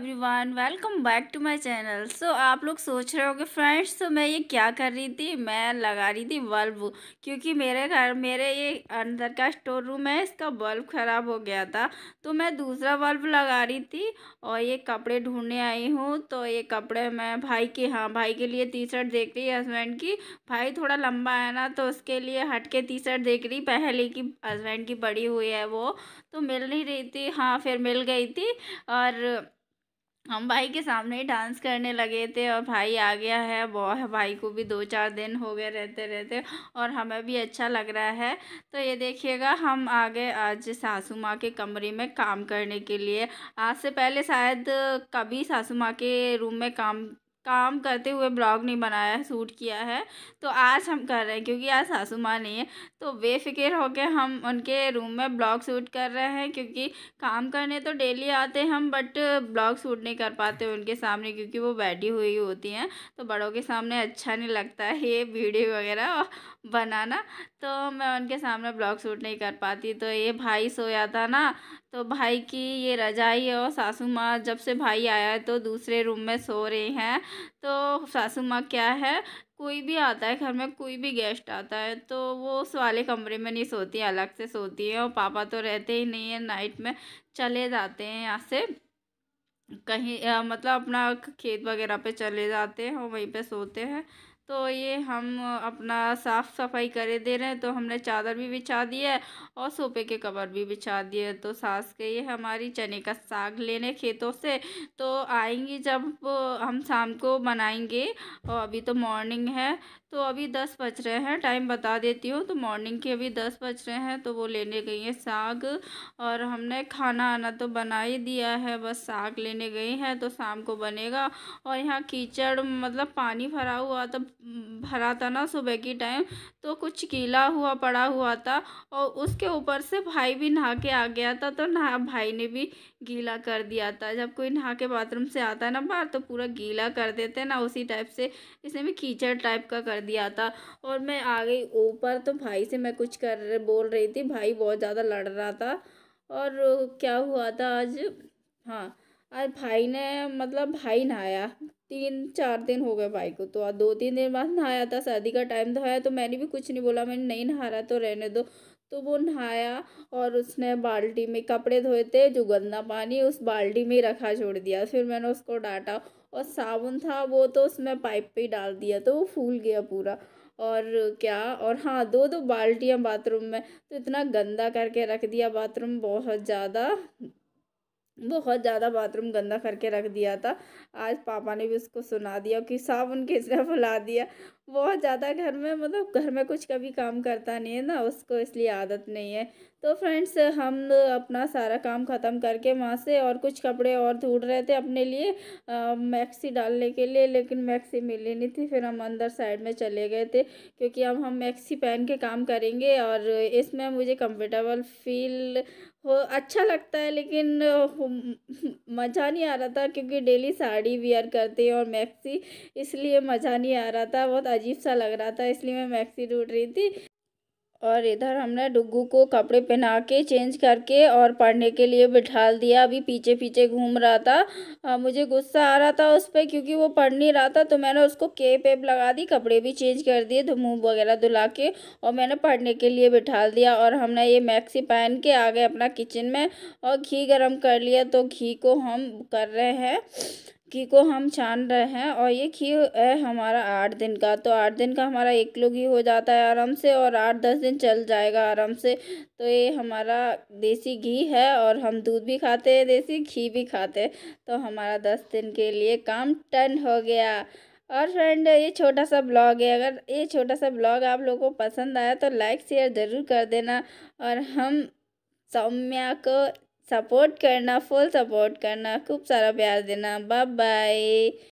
everyone welcome back to my channel so आप लोग सोच रहे होंगे फ्रेंड्स तो मैं ये क्या कर रही थी मैं लगा रही थी बल्ब क्योंकि मेरे घर मेरे ये अंदर का स्टोर रूम है इसका बल्ब ख़राब हो गया था तो मैं दूसरा बल्ब लगा रही थी और ये कपड़े ढूंढने आई हूँ तो ये कपड़े मैं भाई के हाँ भाई के लिए टी शर्ट देख रही हस्बैंड की भाई थोड़ा लंबा है ना तो उसके लिए हट के टी शर्ट देख रही पहले की हस्बैंड की बड़ी हुई है वो तो मिल नहीं रही थी हाँ फिर मिल गई थी और हम भाई के सामने ही डांस करने लगे थे और भाई आ गया है बहुत भाई को भी दो चार दिन हो गए रहते रहते और हमें भी अच्छा लग रहा है तो ये देखिएगा हम आ गए आज सासू माँ के कमरे में काम करने के लिए आज से पहले शायद कभी सासू माँ के रूम में काम काम करते हुए ब्लॉग नहीं बनाया है सूट किया है तो आज हम कर रहे हैं क्योंकि आज सासू माँ नहीं है तो बेफिक्र होकर हम उनके रूम में ब्लॉग सूट कर रहे हैं क्योंकि काम करने तो डेली आते हैं हम बट ब्लॉग सूट नहीं कर पाते उनके सामने क्योंकि वो बैठी हुई होती हैं तो बड़ों के सामने अच्छा नहीं लगता है ये वीडियो वगैरह बनाना तो मैं उनके सामने ब्लॉग सूट नहीं कर पाती तो ये भाई सोया था ना तो भाई की ये रजाई और सासू माँ जब से भाई आया है तो दूसरे रूम में सो रहे हैं तो सासू माँ क्या है कोई भी आता है घर में कोई भी गेस्ट आता है तो वो उस वाले कमरे में नहीं सोती अलग से सोती है और पापा तो रहते ही नहीं है नाइट में चले जाते हैं यहाँ से कहीं मतलब अपना खेत वगैरह पे चले जाते हैं और वहीं पे सोते हैं तो ये हम अपना साफ़ सफाई करे दे रहे हैं तो हमने चादर भी बिछा दी है और सोफे के कवर भी बिछा दिए तो सास के ये हमारी चने का साग लेने खेतों से तो आएंगी जब हम शाम को बनाएंगे और अभी तो मॉर्निंग है तो अभी दस बज रहे हैं टाइम बता देती हूँ तो मॉर्निंग के अभी दस बज रहे हैं तो वो लेने गई हैं साग और हमने खाना आना तो बना ही दिया है बस साग लेने गई हैं तो शाम को बनेगा और यहाँ कीचड़ मतलब पानी भरा हुआ तो भरा था ना सुबह की टाइम तो कुछ गीला हुआ पड़ा हुआ था और उसके ऊपर से भाई भी नहा के आ गया था तो नहा भाई ने भी गीला कर दिया था जब कोई नहा के बाथरूम से आता है ना बाहर तो पूरा गीला कर देते हैं ना उसी टाइप से इसने भी कीचड़ टाइप का कर दिया था और मैं आ गई ऊपर तो भाई से मैं कुछ कर बोल रही थी भाई बहुत ज़्यादा लड़ रहा था और क्या हुआ था आज हाँ आज भाई ने मतलब भाई नहाया तीन चार दिन हो गए भाई को तो दो तीन दिन बाद नहाया था शादी का टाइम था तो मैंने भी कुछ नहीं बोला मैंने नहीं नहा रहा तो रहने दो तो वो नहाया और उसने बाल्टी में कपड़े धोए थे जो गंदा पानी उस बाल्टी में ही रखा छोड़ दिया फिर मैंने उसको डांटा और साबुन था वो तो उसमें पाइप पे ही डाल दिया तो वो फूल गया पूरा और क्या और हाँ दो दो बाल्टियाँ बाथरूम में तो इतना गंदा करके रख दिया बाथरूम बहुत ज़्यादा बहुत ज़्यादा बाथरूम गंदा करके रख दिया था आज पापा ने भी उसको सुना दिया कि साबुन किसने फुला दिया बहुत ज़्यादा घर में मतलब घर में कुछ कभी काम करता नहीं है ना उसको इसलिए आदत नहीं है तो फ्रेंड्स हम अपना सारा काम ख़त्म करके वहाँ से और कुछ कपड़े और ढूंढ रहे थे अपने लिए मैक्सी डालने के लिए लेकिन मैक्सी मिली नहीं थी फिर हम अंदर साइड में चले गए थे क्योंकि अब हम मैक्सी पहन के काम करेंगे और इसमें मुझे कम्फर्टेबल फील हो अच्छा लगता है लेकिन मज़ा नहीं आ रहा था क्योंकि डेली साड़ी वियर करते हैं और मैक्सी इसलिए मज़ा नहीं आ रहा था बहुत अजीब सा लग रहा था इसलिए मैं मैक्सी ढूंढ रही थी और इधर हमने डुगू को कपड़े पहना के चेंज करके और पढ़ने के लिए बिठा दिया अभी पीछे पीछे घूम रहा था आ, मुझे गुस्सा आ रहा था उस पर क्योंकि वो पढ़ नहीं रहा था तो मैंने उसको केप एप लगा दी कपड़े भी चेंज कर दिए तो मुँह वगैरह धुला के और मैंने पढ़ने के लिए बिठा दिया और हमने ये मैक्सी पहन के आ गए अपना किचन में और घी गर्म कर लिया तो घी को हम कर रहे हैं घी को हम छान रहे हैं और ये घी है हमारा आठ दिन का तो आठ दिन का हमारा एक किलो घी हो जाता है आराम से और आठ दस दिन चल जाएगा आराम से तो ये हमारा देसी घी है और हम दूध भी खाते हैं देसी घी भी खाते हैं तो हमारा दस दिन के लिए काम टन हो गया और फ्रेंड ये छोटा सा ब्लॉग है अगर ये छोटा सा ब्लॉग आप लोगों को पसंद आया तो लाइक शेयर ज़रूर कर देना और हम सौम्या को सपोर्ट करना फुल सपोर्ट करना खूब सारा प्यार देना बाय बाय